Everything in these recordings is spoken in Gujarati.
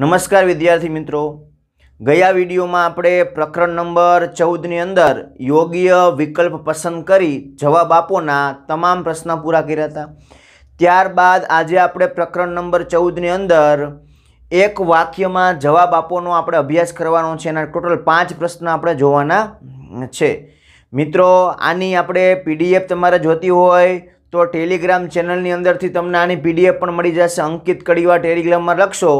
નમસ્કાર વિદ્યાર્થી મિત્રો ગયા વિડીયોમાં આપણે પ્રકરણ નંબર ચૌદની અંદર યોગ્ય વિકલ્પ પસંદ કરી જવાબ આપોના તમામ પ્રશ્ન પૂરા કર્યા હતા ત્યારબાદ આજે આપણે પ્રકરણ નંબર ચૌદની અંદર એક વાક્યમાં જવાબ આપવાનો આપણે અભ્યાસ કરવાનો છે એના ટોટલ પાંચ પ્રશ્ન આપણે જોવાના છે મિત્રો આની આપણે પીડીએફ તમારે જોતી હોય તો ટેલિગ્રામ ચેનલની અંદરથી તમને આની પીડીએફ પણ મળી જશે અંકિત કડીવા ટેલિગ્રામમાં લખશો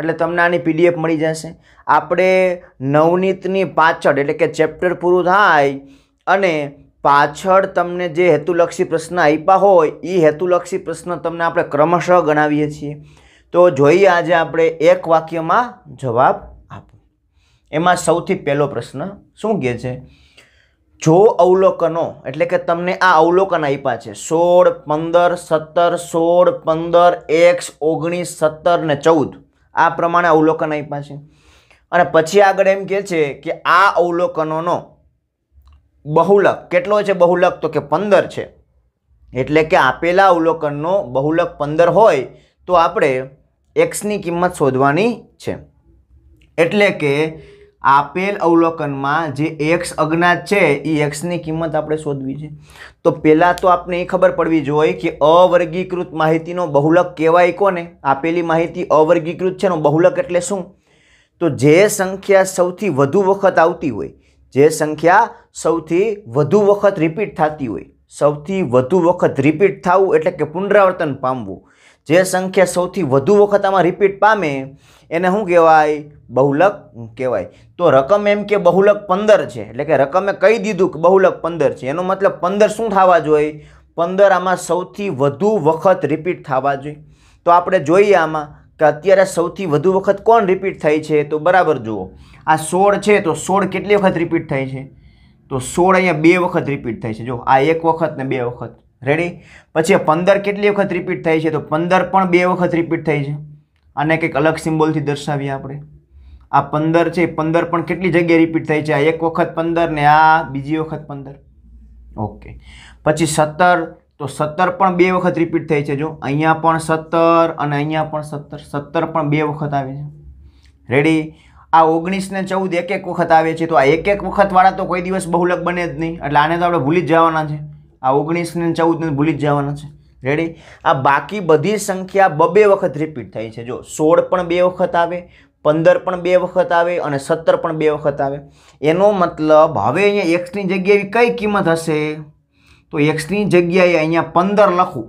એટલે તમને આની પીડીએફ મળી જશે આપણે નવનીતની પાછળ એટલે કે ચેપ્ટર પૂરું થાય અને પાછળ તમને જે હેતુલક્ષી પ્રશ્ન આપ્યા હોય એ હેતુલક્ષી પ્રશ્ન તમને આપણે ક્રમશઃ ગણાવીએ છીએ તો જોઈએ આજે આપણે એક વાક્યમાં જવાબ આપો એમાં સૌથી પહેલો પ્રશ્ન શું કહે છે જો અવલોકનો એટલે કે તમને આ અવલોકન આપ્યા છે સોળ પંદર સત્તર સોળ પંદર એક્સ ઓગણીસ સત્તર ને ચૌદ આ પ્રમાણે અવલોકન આપ્યા છે અને પછી આગળ એમ કહે છે કે આ અવલોકનોનો બહુલક કેટલો છે બહુલક તો કે પંદર છે એટલે કે આપેલા અવલોકનનો બહુલક પંદર હોય તો આપણે એક્સની કિંમત શોધવાની છે એટલે કે આપેલ અવલોકનમાં જે એક્સ અજ્ઞાત છે એ એક્સની કિંમત આપણે શોધવી છે તો પહેલાં તો આપણે એ ખબર પડવી જોઈએ કે અવર્ગીકૃત માહિતીનો બહુલક કહેવાય કોને આપેલી માહિતી અવર્ગીકૃત છે નો બહુલક એટલે શું તો જે સંખ્યા સૌથી વધુ વખત આવતી હોય જે સંખ્યા સૌથી વધુ વખત રિપીટ થતી હોય સૌથી વધુ વખત રિપીટ થવું એટલે કે પુનરાવર્તન પામવું જે સંખ્યા સૌથી વધુ વખત આમાં રિપીટ પામે એને શું કહેવાય બહુલક કહેવાય તો રકમ એમ કે બહુલક પંદર છે એટલે કે રકમે કહી દીધું કે બહુલક પંદર છે એનો મતલબ પંદર શું થવા જોઈએ પંદર આમાં સૌથી વધુ વખત રિપીટ થવા જોઈએ તો આપણે જોઈએ આમાં કે અત્યારે સૌથી વધુ વખત કોણ રિપીટ થાય છે તો બરાબર જુઓ આ સોળ છે તો સોળ કેટલી વખત રિપીટ થાય છે તો સોળ અહીંયા બે વખત રિપીટ થાય છે જો આ એક વખત ને બે વખત રેડી પછી પંદર કેટલી વખત રિપીટ થાય છે તો પંદર પણ બે વખત રિપીટ થાય છે આને કંઈક અલગ સિમ્બોલથી દર્શાવીએ આપણે આ પંદર છે પંદર પણ કેટલી જગ્યાએ રિપીટ થાય છે આ એક વખત પંદર ને આ બીજી વખત પંદર ઓકે પછી સત્તર તો સત્તર પણ બે વખત રિપીટ થાય છે જો અહીંયા પણ સત્તર અને અહીંયા પણ સત્તર સત્તર પણ બે વખત આવે છે રેડી આ ઓગણીસ ને ચૌદ એક એક વખત આવે છે તો આ એક એક વખતવાળા તો કોઈ દિવસ બહુલક બને જ નહીં એટલે આને તો આપણે ભૂલી જ જવાના છે આ ઓગણીસ ને ચૌદને ભૂલી જ જવાના છે રેડી આ બાકી બધી સંખ્યા બે વખત રિપીટ થાય છે જો સોળ પણ બે વખત આવે પંદર પણ બે વખત આવે અને સત્તર પણ બે વખત આવે એનો મતલબ હવે અહીંયા એક્સની જગ્યાએ કઈ કિંમત હશે તો એક્સની જગ્યાએ અહીંયા પંદર લખું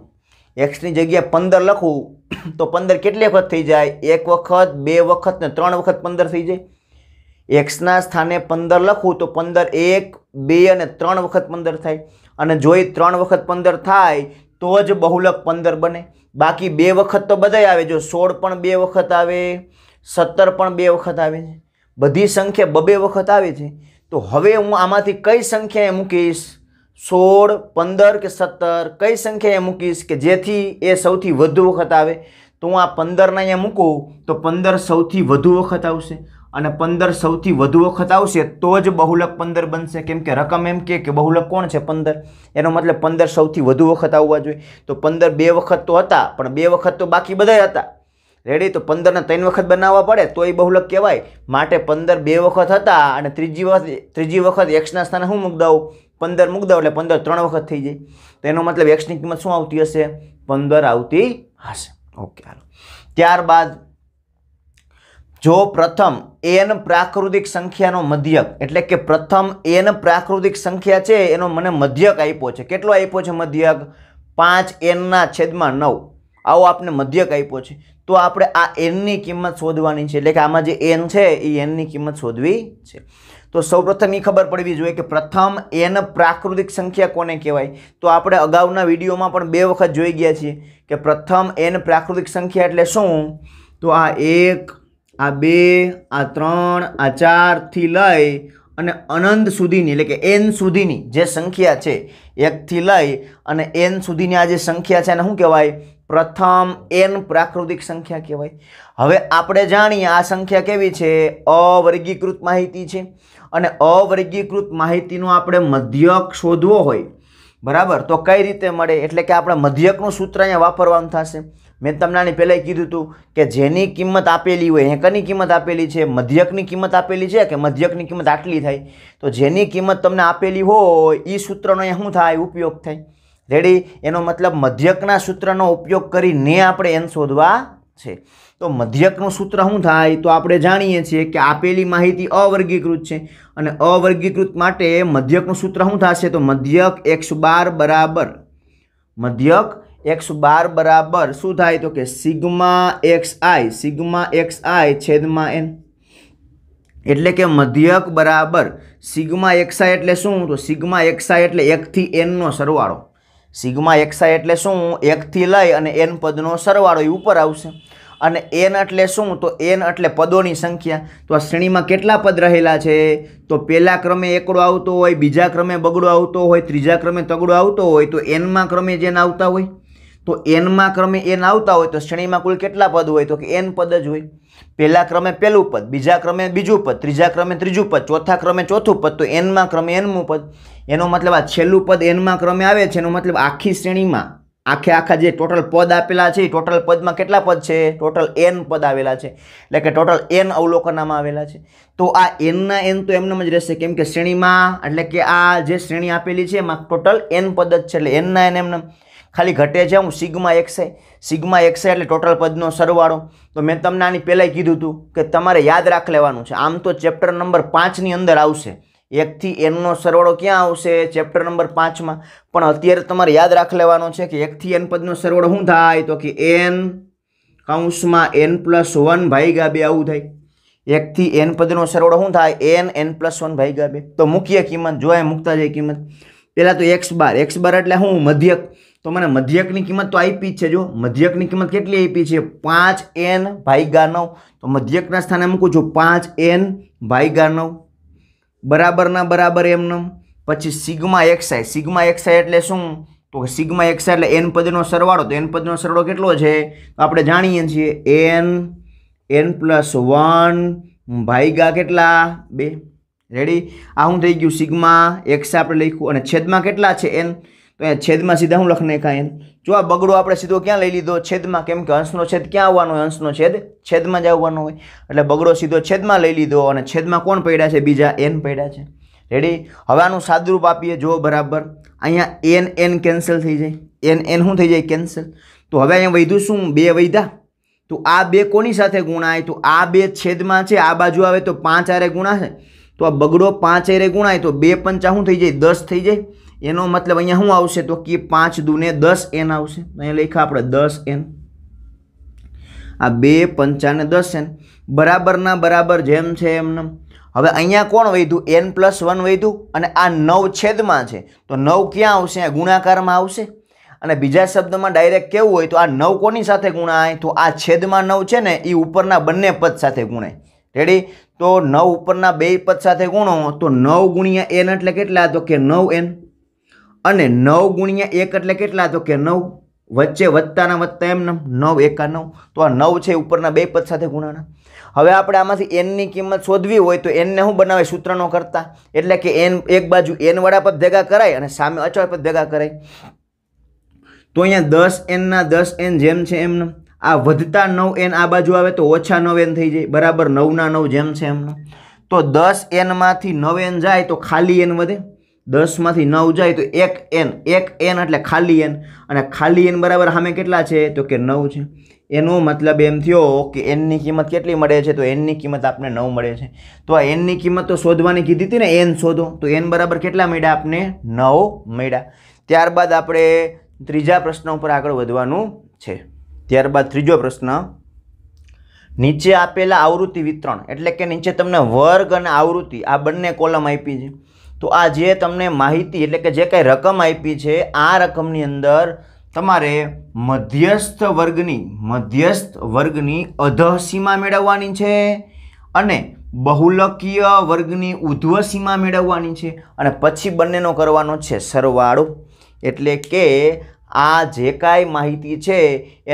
એક્સની જગ્યાએ પંદર લખું તો પંદર કેટલી વખત થઈ જાય એક વખત બે વખત ને ત્રણ વખત પંદર થઈ જાય એક્સના સ્થાને પંદર લખું તો પંદર એક બે અને ત્રણ વખત પંદર થાય અને જો એ ત્રણ વખત પંદર થાય તો જ બહુલક પંદર બને બાકી બે વખત તો બધાય આવે જો સોળ પણ બે વખત આવે સત્તર પણ બે વખત આવે છે બધી સંખ્યા બબે વખત આવે છે તો હવે હું આમાંથી કઈ સંખ્યાએ મૂકીશ સોળ પંદર કે સત્તર કઈ સંખ્યા એ મૂકીશ કે જેથી એ સૌથી વધુ વખત આવે તો હું આ પંદરના અહીંયા મૂકું તો પંદર સૌથી વધુ વખત આવશે અને પંદર સૌથી વધુ વખત આવશે તો જ બહુલક પંદર બનશે કેમ કે રકમ એમ કે કે બહુલક કોણ છે પંદર એનો મતલબ પંદર સૌથી વધુ વખત આવવા જોઈએ તો પંદર બે વખત તો હતા પણ બે વખત તો બાકી બધા હતા રેડી તો પંદરને ત્રણ વખત બનાવવા પડે તો એ બહુલક કહેવાય માટે પંદર બે વખત હતા અને ત્રીજી વખત ત્રીજી વખત એક્સના સ્થાને શું મૂક દઉં પંદર મૂક દઉં એટલે પંદર ત્રણ વખત થઈ જાય તો એનો મતલબ એક્સની કિંમત શું આવતી હશે પંદર આવતી હશે ઓકે હાલો ત્યારબાદ જો પ્રથમ એન પ્રાકૃતિક સંખ્યાનો મધ્યક એટલે કે પ્રથમ એન પ્રાકૃતિક સંખ્યા છે એનો મને મધ્યક આપ્યો છે કેટલો આપ્યો છે મધ્યક પાંચ એનના છેદમાં નવ આવો આપને મધ્યક આપ્યો છે તો આપણે આ એનની કિંમત શોધવાની છે એટલે કે આમાં જે એન છે એ એનની કિંમત શોધવી છે તો સૌ પ્રથમ એ ખબર પડવી જોઈએ કે પ્રથમ એન પ્રાકૃતિક સંખ્યા કોને કહેવાય તો આપણે અગાઉના વિડીયોમાં પણ બે વખત જોઈ ગયા છીએ કે પ્રથમ એન પ્રાકૃતિક સંખ્યા એટલે શું તો આ એક આ બે આ ત્રણ આ ચારથી લઈ અને અનંત સુધીની એટલે કે એન સુધીની જે સંખ્યા છે એકથી લઈ અને એન સુધીની આ જે સંખ્યા છે એને શું કહેવાય પ્રથમ એન પ્રાકૃતિક સંખ્યા કહેવાય હવે આપણે જાણીએ આ સંખ્યા કેવી છે અવર્ગીકૃત માહિતી છે અને અવર્ગીકૃત માહિતીનો આપણે મધ્યક શોધવો હોય બરાબર તો કઈ રીતે મળે એટલે કે આપણે મધ્યકનું સૂત્ર અહીંયા વાપરવાનું થશે મેં તમને આની પહેલાં કીધું હતું કે જેની કિંમત આપેલી હોય એકની કિંમત આપેલી છે મધ્યકની કિંમત આપેલી છે કે મધ્યકની કિંમત આટલી થાય તો જેની કિંમત તમને આપેલી હોય એ સૂત્રનો અહીંયા શું થાય ઉપયોગ થાય રેડી એનો મતલબ મધ્યકના સૂત્રનો ઉપયોગ કરીને આપણે એમ શોધવા છે તો મધ્યકનું સૂત્ર શું થાય તો આપણે જાણીએ છીએ કે આપેલી માહિતી અવર્ગીકૃત છે અને અવર્ગીકૃત માટે મધ્યકનું સૂત્ર શું થશે તો મધ્યક એકસો બાર બરાબર મધ્યક એક્સ બાર બરાબર શું થાય તો કે sigma x i sigma x i છેદમાં એન એટલે કે મધ્યક બરાબર સિગ્મા એક્સાઈ એટલે શું તો સિગ્મા એક્સાઈ એટલે એકથી એનનો સરવાળો સિગ્મા એક્સાઈ એટલે શું એકથી લઈ અને એન પદનો સરવાળો એ ઉપર આવશે અને એન એટલે શું તો એન એટલે પદોની સંખ્યા તો આ શ્રેણીમાં કેટલા પદ રહેલા છે તો પહેલા ક્રમે એકડો આવતો હોય બીજા ક્રમે બગડો આવતો હોય ત્રીજા ક્રમે તગડો આવતો હોય તો એનમાં ક્રમે જેન આવતા હોય તો એનમાં ક્રમે એન આવતા હોય તો શ્રેણીમાં કુલ કેટલા પદ હોય તો કે એન પદ જ હોય પહેલા ક્રમે પહેલું પદ બીજા ક્રમે બીજું પદ ત્રીજા ક્રમે ત્રીજું પદ ચોથા ક્રમે ચોથું પદ તો એનમાં ક્રમે એનમું પદ એનો મતલબ આ છેલ્લું પદ એનમાં ક્રમે આવે છે એનો મતલબ આખી શ્રેણીમાં આખે આખા જે ટોટલ પદ આપેલા છે એ ટોટલ પદમાં કેટલા પદ છે ટોટલ એન પદ આવેલા છે એટલે કે ટોટલ એન અવલોકનામાં આવેલા છે તો આ એનના એન તો એમને જ રહેશે કેમ કે શ્રેણીમાં એટલે કે આ જે શ્રેણી આપેલી છે એમાં ટોટલ એન પદ જ છે એટલે એનના એન એમને ખાલી ઘટે છે હું સિગમા એક્સે સિગ્મા એક્સે એટલે ટોટલ પદનો સરવાળો તો મેં તમને આની પહેલાંય કીધું હતું કે તમારે યાદ રાખ લેવાનું છે આમ તો ચેપ્ટર નંબર પાંચની અંદર આવશે એકથી એનનો સરવાળો ક્યાં આવશે ચેપ્ટર નંબર પાંચમાં પણ અત્યારે તમારે યાદ રાખ લેવાનો છે કે એકથી એન પદનો સરવાળો શું થાય તો કે એન કૌંસમાં એન પ્લસ વન ભાઈગા બે આવું થાય એકથી એન પદનો સરવાળો શું થાય એન એન પ્લસ વન ભાગ્યા બે તો મૂકીએ કિંમત જોઈએ મૂકતા જાય કિંમત પહેલાં તો એક્સ બાર એક્સ બાર એટલે શું મધ્યક તો મને મધ્યકની કિંમત તો આપી જ છે જો મધ્યકની કિંમત કેટલી આપી છે પાંચ એન ભાઈગા નવ તો મધ્યકના સ્થાને મૂકું છું પાંચ એન ભાઈગા નવ બરાબરના બરાબર એમને પછી સિગ્મા એક્સાઈ સિગ્મા એક્સાઈ એટલે શું તો સિગ્મા એક્સાઈ એટલે એન પદનો સરવાળો તો એન પદનો સરવાળો કેટલો છે તો આપણે જાણીએ છીએ એન એન પ્લસ વન ભાઈગા કેટલા બે રેડી આ હું થઈ ગયું સિગ્મા એક્સ આપણે લખ્યું અને છેદમાં કેટલા છે એન તો અહીંયા છેદમાં સીધા હું લખને એમ જો આ બગડો આપણે સીધો ક્યાં લઈ લીધો છેદમાં કેમ કે હંસનો છેદ ક્યાં આવવાનો હોય હંસનો છેદ છેદમાં જ આવવાનો હોય એટલે બગડો સીધો છેદમાં લઈ લીધો અને છેદમાં કોણ પડ્યા છે બીજા એન પડ્યા છે રેડી હવે આનું સાદરૂપ આપીએ જો બરાબર અહીંયા એન એન કેન્સલ થઈ જાય એન એન શું થઈ જાય કેન્સલ તો હવે અહીંયા વૈધું શું બે વૈધા તો આ બે કોની સાથે ગુણાય તો આ બે છેદમાં છે આ બાજુ આવે તો પાંચ આરે ગુણાશે તો આ બગડો પાંચ એરે ગુણાય તો બે પંચા શું થઈ જાય દસ થઈ જાય એનો મતલબ અહીંયા શું આવશે તો કે પાંચ દુને દસ એન આવશે અહીંયા લખ્યા આપણે દસ એન આ બે પંચાને દસ એન બરાબરના બરાબર જેમ છે એમને હવે અહીંયા કોણ વધ્યું એન પ્લસ વન વધ્યું અને આ નવ છેદમાં છે તો નવ ક્યાં આવશે ગુણાકારમાં આવશે અને બીજા શબ્દમાં ડાયરેક્ટ કેવું હોય તો આ નવ કોની સાથે ગુણાય તો આ છેદમાં નવ છે ને એ ઉપરના બંને પદ સાથે ગુણાય રેડી તો નવ ઉપરના બે પદ સાથે ગુણો તો નવ ગુણ્યા એન એટલે કેટલા તો કે નવ એન અને નવ ગુણ્યા એક એટલે કેટલા તો કે નવ વચ્ચે વધતાના વધતા એમ નવ એકા નવ તો આ નવ છે ઉપરના બે પદ સાથે ગુણાના હવે આપણે આમાંથી એનની કિંમત શોધવી હોય તો એનને શું બનાવે સૂત્રનો કરતા એટલે કે એન એક બાજુ એન વાળા પદ ભેગા કરાય અને સામે અચળ પદ ભેગા કરાય તો અહીંયા દસ એનના દસ એન જેમ છે એમને આ વધતા નવ એન આ બાજુ આવે તો ઓછા નવ એન થઈ જાય બરાબર નવના નવ જેમ છે એમનો તો દસ એનમાંથી નવ એન જાય તો ખાલી એન વધે દસમાંથી નવ જાય તો એક એન એક એન એટલે ખાલી એન અને ખાલી એન બરાબર સામે કેટલા છે તો કે નવ છે એનો મતલબ એમ થયો કે એનની કિંમત કેટલી મળે છે તો એનની કિંમત આપને નવ મળે છે તો આ એનની કિંમત તો શોધવાની કીધી હતી ને એન શોધો તો એન બરાબર કેટલા મળ્યા આપને નવ મળ્યા ત્યારબાદ આપણે ત્રીજા પ્રશ્ન ઉપર આગળ વધવાનું છે ત્યારબાદ ત્રીજો પ્રશ્ન નીચે આપેલા આવૃત્તિ વિતરણ એટલે કે નીચે તમને વર્ગ અને આવૃત્તિ આ બંને કોલમ આપી છે તો આ જે તમને માહિતી એટલે કે જે કંઈ રકમ આપી છે આ રકમની અંદર તમારે મધ્યસ્થ વર્ગની મધ્યસ્થ વર્ગની અધસીમા મેળવવાની છે અને બહુલકીય વર્ગની ઉધ્વ સીમા મેળવવાની છે અને પછી બંનેનો કરવાનો છે સરવાળો એટલે કે આ જે કાંઈ માહિતી છે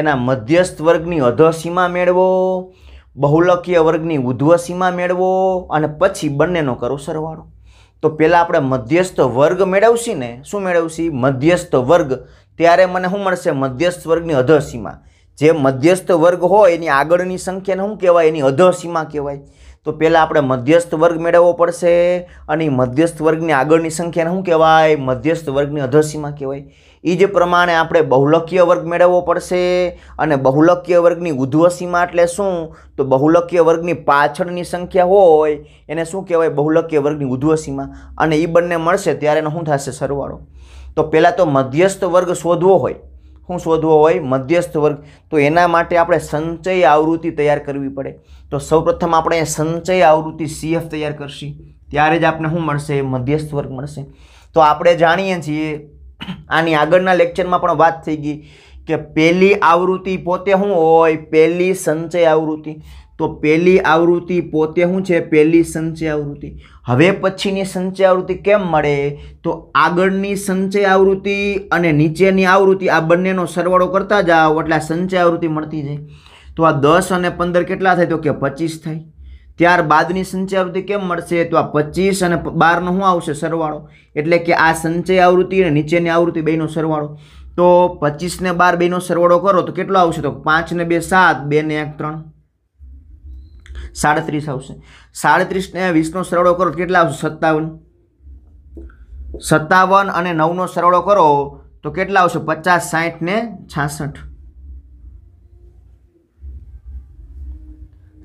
એના મધ્યસ્થ વર્ગની અધસીમા મેળવો બહુલકીય વર્ગની ઉધ્વ મેળવો અને પછી બંનેનો કરો સરવાળો તો પહેલાં આપણે મધ્યસ્થ વર્ગ મેળવશી ને શું મેળવશી મધ્યસ્થ વર્ગ ત્યારે મને શું મળશે મધ્યસ્થ વર્ગની અધસીમા જે મધ્યસ્થ વર્ગ હોય એની આગળની સંખ્યાને શું કહેવાય એની અધસીમા કહેવાય તો પહેલાં આપણે મધ્યસ્થ વર્ગ મેળવવો પડશે અને મધ્યસ્થ વર્ગની આગળની સંખ્યાને શું કહેવાય મધ્યસ્થ વર્ગની અધસીમા કહેવાય એ જે પ્રમાણે આપણે બહુલકીય વર્ગ મેળવવો પડશે અને બહુલકીય વર્ગની ઉધ્વસીમાં એટલે શું તો બહુલકીય વર્ગની પાછળની સંખ્યા હોય એને શું કહેવાય બહુલકીય વર્ગની ઉધ્વસીમા અને એ બંને મળશે ત્યારે એનો શું થશે સરવાળો તો પહેલાં તો મધ્યસ્થ વર્ગ શોધવો હોય શું શોધવો હોય મધ્યસ્થ વર્ગ તો એના માટે આપણે સંચય આવૃત્તિ તૈયાર કરવી પડે તો સૌપ્રથમ આપણે સંચય આવૃત્તિ સીએફ તૈયાર કરશી ત્યારે જ આપણે શું મળશે મધ્યસ્થ વર્ગ મળશે તો આપણે જાણીએ છીએ આની આગળના લેક્ચરમાં પણ વાત થઈ ગઈ કે પહેલી આવૃત્તિ પોતે શું હોય પહેલી સંચય આવૃત્તિ તો પહેલી આવૃત્તિ પોતે શું છે પહેલી સંચય આવૃત્તિ હવે પછીની સંચય આવૃત્તિ કેમ મળે તો આગળની સંચય આવૃત્તિ અને નીચેની આવૃત્તિ આ બંનેનો સરવાળો કરતા જાઓ એટલે સંચય આવૃત્તિ મળતી જાય તો આ દસ અને પંદર કેટલા થાય તો કે પચીસ થાય ત્યારબાદની સંચય આવૃત્તિ કેમ મળશે તો આ પચીસ અને બારનો શું આવશે સરવાળો એટલે કે આ સંચય આવૃત્તિ અને નીચેની આવૃત્તિ બેનો સરવાળો તો પચીસ ને બાર બેનો સરવાળો કરો તો કેટલો આવશે તો પાંચ ને બે સાત બે ને એક ત્રણ સાડત્રીસ આવશે સાડત્રીસ ને વીસનો સરવાળો કરો તો કેટલા આવશે સત્તાવન સત્તાવન અને નવનો સરવાળો કરો તો કેટલા આવશે પચાસ સાઠ ને છાસઠ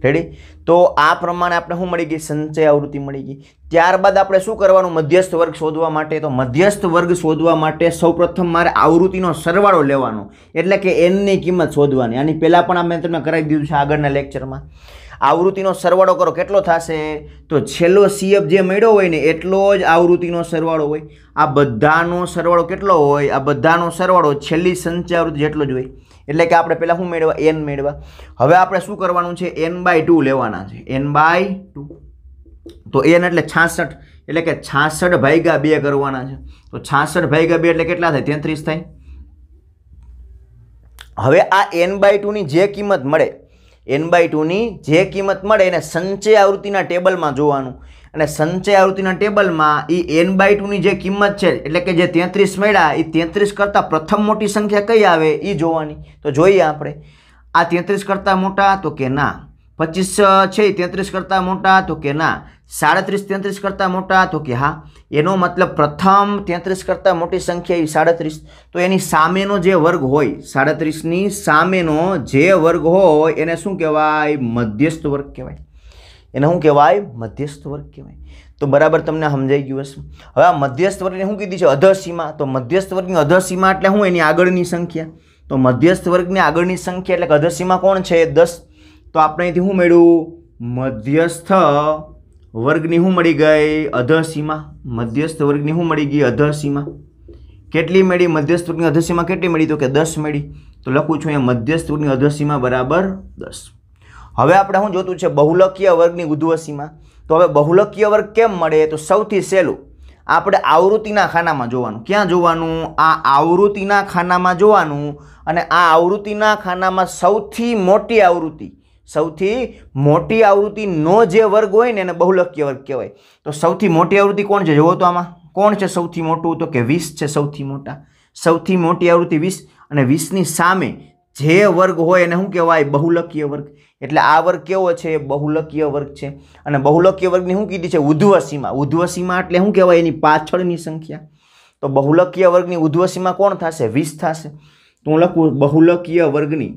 રેડી તો આ પ્રમાણે આપણે શું મળી ગઈ સંચય આવૃત્તિ મળી ગઈ ત્યારબાદ આપણે શું કરવાનું મધ્યસ્થ વર્ગ શોધવા માટે તો મધ્યસ્થ વર્ગ શોધવા માટે સૌપ્રથમ મારે આવૃત્તિનો સરવાળો લેવાનો એટલે કે એનની કિંમત શોધવાની આની પહેલાં પણ અમે તમને કરાવી દીધું છે આગળના લેક્ચરમાં આવૃત્તિનો સરવાળો કરો કેટલો થશે તો છેલ્લો સીએફ જે મળ્યો હોય ને એટલો જ આવૃત્તિનો સરવાળો હોય આ બધાનો સરવાળો કેટલો હોય આ બધાનો સરવાળો છેલ્લી સંચય આવૃત્તિ જેટલો જ હોય એટલે કે આપણે પહેલાં શું મેળવવા એન મેળવા હવે આપણે શું કરવાનું છે એન બાય ટુ લેવાના છે એન બાય ટુ તો એન એટલે છાસઠ એટલે કે છાસઠ ભાગ્યા બે કરવાના છે તો છાસઠ ભાગ્યા બે એટલે કેટલા થાય તેત્રીસ થાય હવે આ એન બાય ટુની જે કિંમત મળે એન બાય ટુની જે કિંમત મળે એને સંચય આવૃત્તિના ટેબલમાં જોવાનું અને સંચય આવૃત્તિના ટેબલમાં એ એન બાય ટુની જે કિંમત છે એટલે કે જે તેત્રીસ મળ્યા એ તેત્રીસ કરતાં પ્રથમ મોટી સંખ્યા કઈ આવે એ જોવાની તો જોઈએ આપણે આ તેત્રીસ કરતાં મોટા તો કે ના પચીસ છે એ તેત્રીસ કરતાં મોટા તો કે ના સાડત્રીસ તેત્રીસ કરતાં મોટા તો કે હા એનો મતલબ પ્રથમ તેત્રીસ કરતાં મોટી સંખ્યા એ સાડત્રીસ તો એની સામેનો જે વર્ગ હોય સાડત્રીસની સામેનો જે વર્ગ હોય એને શું કહેવાય મધ્યસ્થ વર્ગ કહેવાય એને શું કહેવાય મધ્યસ્થ વર્ગ કહેવાય તો બરાબર તમને સમજાઈ ગયું હશે હવે આ મધ્યસ્થ વર્ગને શું કીધી છે અધસીમા તો મધ્યસ્થ વર્ગની અધસીમા એટલે શું એની આગળની સંખ્યા તો મધ્યસ્થ વર્ગની આગળની સંખ્યા એટલે અધસીમા કોણ છે દસ તો આપણે અહીંથી શું મેળવું મધ્યસ્થ વર્ગની શું મળી ગઈ અધસીમા મધ્યસ્થ વર્ગની શું મળી ગઈ અધસીમા કેટલી મળી મધ્યસ્થ વર્ગની અધસીમા કેટલી મળી તો કે દસ મળી તો લખું છું અહીંયા મધ્યસ્થ વર્ગની અધસીમા બરાબર દસ હવે આપણે શું જોતું છે બહુલકીય વર્ગની ઉધ્વસીમાં તો હવે બહુલકીય વર્ગ કેમ મળે તો સૌથી સહેલું આપણે આવૃત્તિના ખાનામાં જોવાનું ક્યાં જોવાનું આ આવૃત્તિના ખાનામાં જોવાનું અને આ આવૃત્તિના ખાનામાં સૌથી મોટી આવૃત્તિ સૌથી મોટી આવૃત્તિનો જે વર્ગ હોય ને એને બહુલકીય વર્ગ કહેવાય તો સૌથી મોટી આવૃત્તિ કોણ છે જોવો તો આમાં કોણ છે સૌથી મોટું તો કે વીસ છે સૌથી મોટા સૌથી મોટી આવૃત્તિ વીસ અને વીસની સામે જે વર્ગ હોય એને શું કહેવાય બહુલકીય વર્ગ એટલે આ વર્ગ કેવો છે બહુલકીય વર્ગ છે અને બહુલકીય વર્ગની શું કીધી છે ઉધ્વસીમાં ઉધ્વસીમાં એટલે શું કહેવાય એની પાછળની સંખ્યા તો બહુલકીય વર્ગની ઉધ્વસીમા કોણ થશે વીસ થશે તો હું લખું બહુલકીય વર્ગની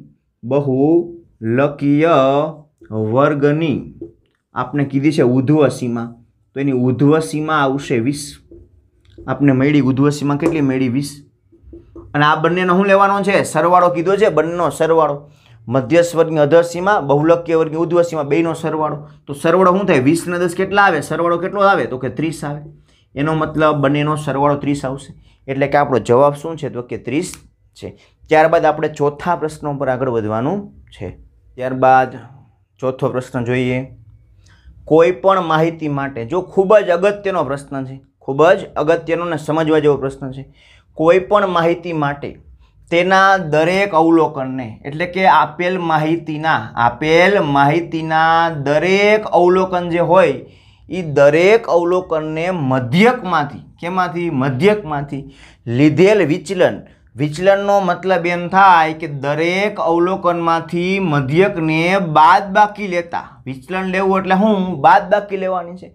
બહુલકીય વર્ગની આપણે કીધી છે ઉધ્વસીમાં તો એની ઉધ્વસીમા આવશે વીસ આપણે મળી ઉધ્વસીમા કેટલી મળી વીસ અને આ બંનેનો શું લેવાનો છે સરવાળો કીધો છે બંનેનો સરવાળો મધ્યસ્થ વર્ગની બહુલક્ય વર્ગની ઉધ્વસીમાં બેનો સરવાળો તો સરવાળો શું થાય વીસને દસ કેટલા આવે સરવાળો કેટલો આવે તો કે ત્રીસ આવે એનો મતલબ બંનેનો સરવાળો ત્રીસ આવશે એટલે કે આપણો જવાબ શું છે તો કે ત્રીસ છે ત્યારબાદ આપણે ચોથા પ્રશ્નો પર આગળ વધવાનું છે ત્યારબાદ ચોથો પ્રશ્ન જોઈએ કોઈ પણ માહિતી માટે જો ખૂબ જ અગત્યનો પ્રશ્ન છે ખૂબ જ અગત્યનો ને સમજવા જેવો પ્રશ્ન છે કોઈ પણ માહિતી માટે તેના દરેક અવલોકનને એટલે કે આપેલ માહિતીના આપેલ માહિતીના દરેક અવલોકન જે હોય એ દરેક અવલોકનને મધ્યકમાંથી કેમાંથી મધ્યકમાંથી લીધેલ વિચલન વિચલનનો મતલબ એમ થાય કે દરેક અવલોકનમાંથી મધ્યકને બાદ બાકી લેતા વિચલન લેવું એટલે હું બાદ બાકી લેવાની છે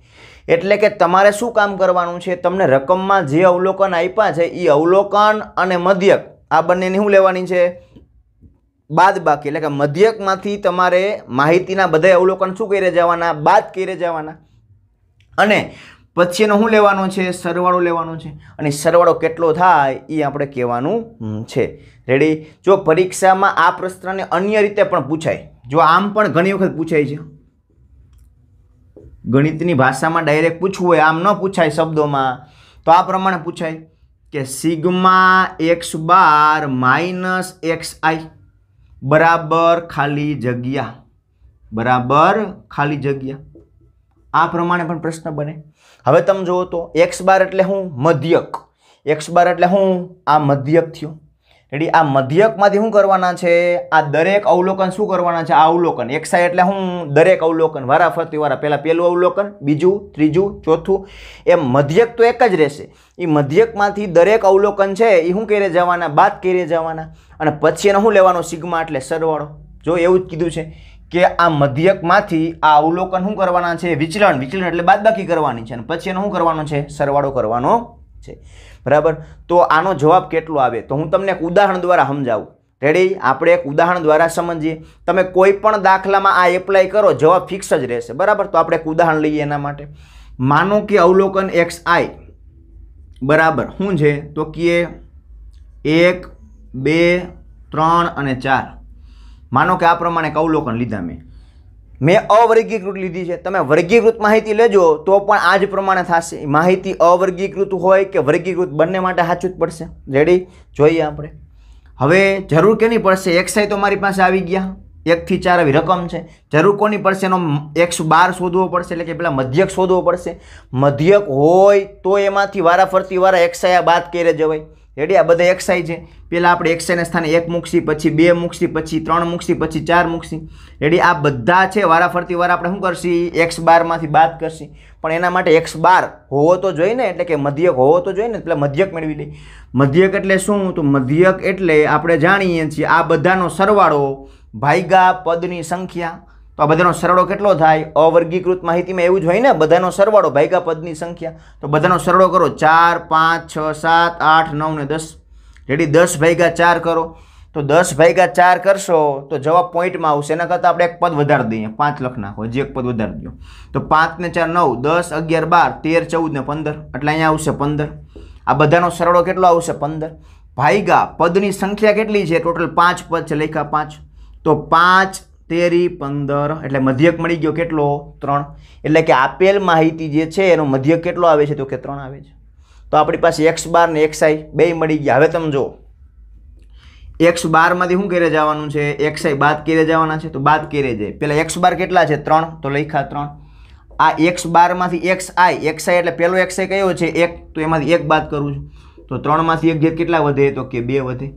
એટલે કે તમારે શું કામ કરવાનું છે તમને રકમમાં જે અવલોકન આપ્યા છે એ અવલોકન અને મધ્યક આ બંનેની શું લેવાની છે બાદ બાકી એટલે કે મધ્યકમાંથી તમારે માહિતીના બધા અવલોકન શું કરી જવાના બાદ કરી જવાના અને પછી એનો શું લેવાનો છે સરવાળો લેવાનો છે અને સરવાળો કેટલો થાય એ આપણે કહેવાનું છે રેડી જો પરીક્ષામાં આ પ્રશ્નને અન્ય રીતે પણ પૂછાય જો આમ પણ ઘણી વખત પૂછાય છે ગણિતની ભાષામાં ડાયરેક્ટ પૂછવું હોય આમ ન પૂછાય શબ્દોમાં તો આ પ્રમાણે પૂછાય કે sigma x bar minus x i બરાબર ખાલી જગ્યા બરાબર ખાલી જગ્યા આ પ્રમાણે પણ પ્રશ્ન બને હવે તમે જુઓ તો એક્સ બાર એટલે હું મધ્યક એક્સ બાર એટલે હું આ મધ્યક થયો એટલે આ મધ્યકમાંથી શું કરવાના છે આ દરેક અવલોકન શું કરવાના છે આ અવલોકન એકસાઈ એટલે હું દરેક અવલોકન વારા ફરતી વારા પહેલાં પહેલું અવલોકન બીજું ત્રીજું ચોથું એ મધ્યક તો એક જ રહેશે એ મધ્યકમાંથી દરેક અવલોકન છે એ શું કરે જવાના બાદ કરે જવાના અને પછી એને શું લેવાનો સિગ્મા એટલે સરવાળો જો એવું જ કીધું છે કે આ મધ્યકમાંથી આ અવલોકન શું કરવાના છે વિચલન વિચલન એટલે બાદબાકી કરવાની છે અને પછી એનો શું કરવાનો છે સરવાળો કરવાનો છે બરાબર તો આનો જવાબ કેટલો આવે તો હું તમને એક ઉદાહરણ દ્વારા સમજાવું રેડી આપણે એક ઉદાહરણ દ્વારા સમજીએ તમે કોઈ પણ દાખલામાં આ એપ્લાય કરો જવાબ ફિક્સ જ રહેશે બરાબર તો આપણે એક ઉદાહરણ લઈએ એના માટે માનો કે અવલોકન એક્સ આઈ બરાબર શું છે તો કે એક બે ત્રણ અને ચાર માનો કે આ પ્રમાણે એક અવલોકન લીધા મેં મેં અવર્ગીકૃત લીધી છે તમે વર્ગીકૃત માહિતી લેજો તો પણ આ જ પ્રમાણે થશે માહિતી અવર્ગીકૃત હોય કે વર્ગીકૃત બંને માટે સાચું જ પડશે રેડી જોઈએ આપણે હવે જરૂર કેની પડશે એક્સાઈ તો મારી પાસે આવી ગયા એકથી ચાર આવી રકમ છે જરૂર કોની પડશે એનો એકસો બાર શોધવો પડશે એટલે કે પેલા મધ્યક શોધવો પડશે મધ્યક હોય તો એમાંથી વારાફરતી વારા એક્સાયા બાદ કરે જવાય રેડી આ બધા એક્સાઈ છે પહેલાં આપણે એક્સાઈને સ્થાને એક મૂકશી પછી બે મૂકશી પછી ત્રણ મૂકશી પછી ચાર મૂકશી રેડી આ બધા છે વારાફરતી વાર આપણે શું કરશી એક્સ બારમાંથી બાદ કરશી પણ એના માટે એક્સ બાર હોવો તો જોઈએ ને એટલે કે મધ્યક હોવો તો જોઈએ ને એટલે મધ્યક મેળવી લઈ મધ્યક એટલે શું તો મધ્યક એટલે આપણે જાણીએ છીએ આ બધાનો સરવાળો ભાઈગા પદની સંખ્યા તો આ બધાનો સરવાળો કેટલો થાય અવર્ગીકૃત માહિતીમાં એવું જ હોય ને બધાનો સરવાળો ભાગ્યા પદની સંખ્યા તો બધાનો સરવાળો કરો ચાર પાંચ છ સાત આઠ નવ ને દસ રેડી દસ ભાગ્યા ચાર કરો તો દસ ભાગ્યા ચાર કરશો તો જવાબ પોઈન્ટમાં આવશે એના કરતાં આપણે એક પદ વધારી દઈએ પાંચ લખ નાખો હજી એક પદ વધારી દો તો પાંચ ને ચાર નવ દસ અગિયાર બાર તેર ચૌદ ને પંદર એટલે અહીંયા આવશે પંદર આ બધાનો સરવાળો કેટલો આવશે પંદર ભાઈગા પદની સંખ્યા કેટલી છે ટોટલ પાંચ પદ છે લેખા પાંચ તો પાંચ તેરી પંદર એટલે મધ્યક મળી ગયો કેટલો ત્રણ એટલે કે આપેલ માહિતી જે છે એનો મધ્યક કેટલો આવે છે તો કે ત્રણ આવે છે તો આપણી પાસે એક્સ બાર ને એક્સ આઈ બે મળી ગયા હવે તમે જુઓ એક્સ બારમાંથી શું કરે જવાનું છે એક્સ આઈ બાદ કેરે જવાના છે તો બાદ કરે જાય પહેલાં એક્સ બાર કેટલા છે ત્રણ તો લખ્યા ત્રણ આ એક્સ બારમાંથી એક્સ આઈ એક્સ આઈ એટલે પહેલો એક્સ આઈ કયો છે એક તો એમાંથી એક બાદ કરું છું તો ત્રણમાંથી એક જે કેટલા વધે તો કે બે વધે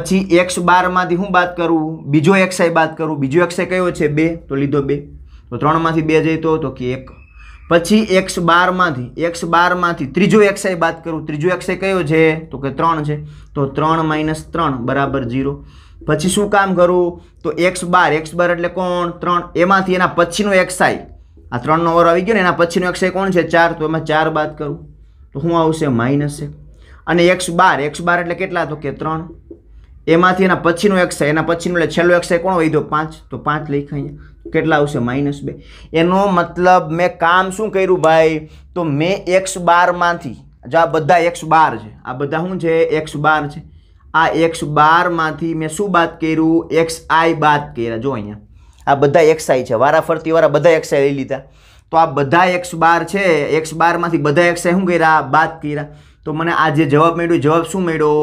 પછી એક્સ બારમાંથી હું બાદ કરું બીજો એક્સઆઈ બાદ કરું બીજો એક્સઆઈ કયો છે બે તો લીધો બે તો ત્રણમાંથી બે જઈતો તો કે એક પછી એક્સ બારમાંથી એક્સ બારમાંથી ત્રીજો એક્સઆઈ બાદ કરું ત્રીજો એક્સઆઈ કયો છે તો કે ત્રણ છે તો ત્રણ માઇનસ ત્રણ બરાબર ઝીરો પછી શું કામ કરું તો એક્સ બાર એક્સ બાર એટલે કોણ ત્રણ એમાંથી એના પછીનો એક્સઆઈ આ ત્રણનો ઓર આવી ગયો ને એના પછીનો એક્સઆઈ કોણ છે ચાર તો એમાં ચાર બાદ કરું તો શું આવશે માઇનસ એક અને એક્સ બાર એક્સ બાર એટલે કેટલા તો કે ત્રણ એમાંથી એના પછીનો એક્સ થાય એના પછીનો એટલે છેલ્લો એક્સ કોણ વહી દો પાંચ તો પાંચ લખ્યા અહીંયા કેટલા આવશે માઇનસ બે એનો મતલબ મેં કામ શું કર્યું ભાઈ તો મેં એક્સ બારમાંથી જો આ બધા એક્સ બાર છે આ બધા શું છે એક્સ બાર છે આ એક્સ બારમાંથી મેં શું બાદ કર્યું એક્સ આઈ બાદ કર્યા જો અહીંયા આ બધા એક્સ આઈ છે વારાફરતી વાળા બધા એક્સ આઈ લઈ લીધા તો આ બધા એક્સ બાર છે એક્સ બારમાંથી બધા એક્સ આઈ શું કર્યા બાદ કર્યા તો મને આ જે જવાબ મળ્યો જવાબ શું મળ્યો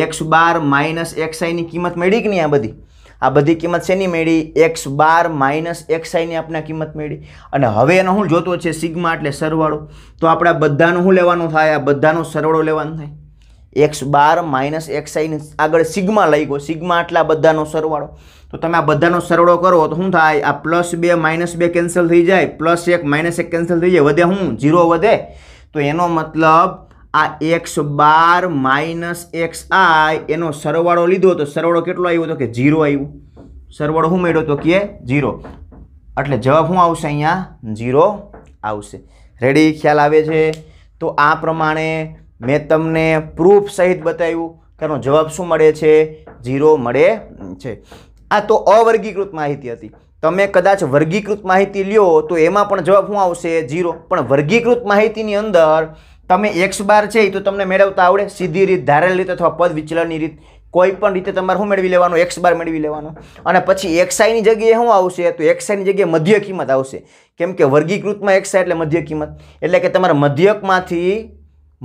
એક્સ બાર માઇનસ એક્સઆઈની કિંમત મળી કે નહીં આ બધી આ બધી કિંમત શેની મેળી એક્સ બાર માઇનસ એક્સઆઈની આપણે કિંમત મેળી અને હવે એનો હું જોતો છે સિગ્મા એટલે સરવાળો તો આપણા બધાનું શું લેવાનું થાય આ બધાનો સરવાળો લેવાનો થાય એક્સ બાર માઇનસ એક્સઆઈની આગળ સિગમા લઈ ગયો સિગ્મા આટલા બધાનો સરવાળો તો તમે આ બધાનો સરવાળો કરો તો શું થાય આ પ્લસ બે માઇનસ બે કેન્સલ થઈ જાય પ્લસ એક માઇનસ એક કેન્સલ થઈ જાય વધે શું ઝીરો વધે તો એનો મતલબ આ x bar minus x i એનો સરવાળો લીધો તો સરવાળો કેટલો આવ્યો તો કે ઝીરો આવ્યું સરવાળો શું મળ્યો તો કે ઝીરો એટલે જવાબ શું આવશે અહીંયા ઝીરો આવશે રેડી ખ્યાલ આવે છે તો આ પ્રમાણે મેં તમને પ્રૂફ સહિત બતાવ્યું કે એનો જવાબ શું મળે છે ઝીરો મળે છે આ તો અવર્ગીકૃત માહિતી હતી તમે કદાચ વર્ગીકૃત માહિતી લ્યો તો એમાં પણ જવાબ શું આવશે ઝીરો પણ વર્ગીકૃત માહિતીની અંદર તમે એક્સ બાર છે એ તો તમને મેળવતા આવડે સીધી રીત ધારેલ રીત અથવા પદ વિચલનની રીત કોઈ પણ રીતે તમારે શું મેળવી લેવાનું એક્સ બાર મેળવી લેવાનો અને પછી એક્સઆઈની જગ્યાએ શું આવશે તો એક્સઆઈની જગ્યાએ મધ્ય કિંમત આવશે કેમ કે વર્ગીકૃતમાં એક્સઆઈ એટલે મધ્ય કિંમત એટલે કે તમારા મધ્યકમાંથી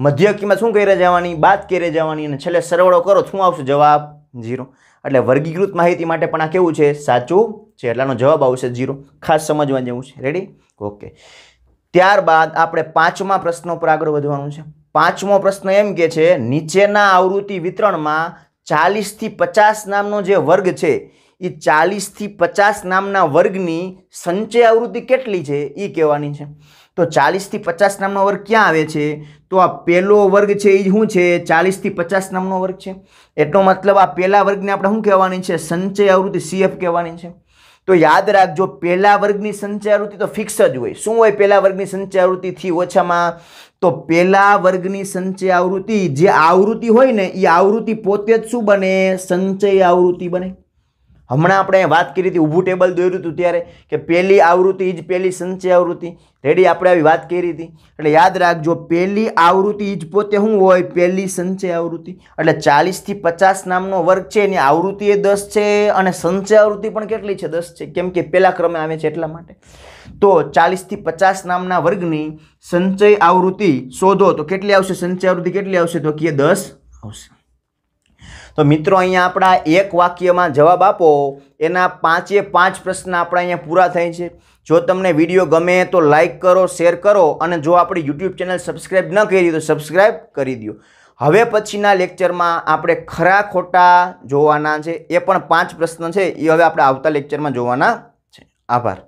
મધ્ય કિંમત શું કરી જવાની બાદ કરી જવાની અને છેલ્લે સરવાળો કરો શું આવશે જવાબ ઝીરો એટલે વર્ગીકૃત માહિતી માટે પણ આ કેવું છે સાચું છે એટલાનો જવાબ આવશે ઝીરો ખાસ સમજવા જેવું છે રેડી ઓકે ત્યારબાદ આપણે પાંચમા પ્રશ્ન ઉપર આગળ વધવાનું છે પાંચમો પ્રશ્ન એમ કે છે નીચેના આવૃત્તિ વિતરણમાં ચાલીસથી પચાસ નામનો જે વર્ગ છે એ ચાલીસથી પચાસ નામના વર્ગની સંચય આવૃત્તિ કેટલી છે એ કહેવાની છે તો ચાલીસથી પચાસ નામનો વર્ગ ક્યાં આવે છે તો આ પહેલો વર્ગ છે એ શું છે ચાલીસથી પચાસ નામનો વર્ગ છે એટલો મતલબ આ પહેલા વર્ગને આપણે શું કહેવાની છે સંચય આવૃત્તિ સીએફ કહેવાની છે તો યાદ રાખજો પહેલા વર્ગની સંચયાવૃત્તિ તો ફિક્સ જ હોય શું હોય પહેલા વર્ગની સંચયાવૃત્તિથી ઓછામાં તો પહેલા વર્ગની સંચય આવૃત્તિ જે આવૃત્તિ હોય ને એ આવૃત્તિ પોતે જ શું બને સંચય આવૃત્તિ બને હમણાં આપણે વાત કરી હતી ઊભું ટેબલ દોર્યું હતું ત્યારે કે પહેલી આવૃત્તિ જ પહેલી સંચય આવૃત્તિ રેડી આપણે આવી વાત કરી હતી એટલે યાદ રાખજો પહેલી આવૃત્તિ જ પોતે શું હોય પહેલી સંચય આવૃત્તિ એટલે ચાલીસથી પચાસ નામનો વર્ગ છે એની આવૃત્તિ એ દસ છે અને સંચય આવૃત્તિ પણ કેટલી છે દસ છે કેમ કે પહેલા ક્રમે આવે છે એટલા માટે તો ચાલીસથી પચાસ નામના વર્ગની સંચય આવૃત્તિ શોધો તો કેટલી આવશે સંચય આવૃત્તિ કેટલી આવશે તો કે દસ આવશે તો મિત્રો અહીંયા આપણા એક વાક્યમાં જવાબ આપો એના પાંચે પાંચ પ્રશ્ન આપણા અહીંયા પૂરા થાય છે જો તમને વિડીયો ગમે તો લાઇક કરો શેર કરો અને જો આપણી યુટ્યુબ ચેનલ સબસ્ક્રાઈબ ન કરી તો સબસ્ક્રાઈબ કરી દો હવે પછીના લેક્ચરમાં આપણે ખરા ખોટા જોવાના છે એ પણ પાંચ પ્રશ્ન છે એ હવે આપણે આવતા લેક્ચરમાં જોવાના છે આભાર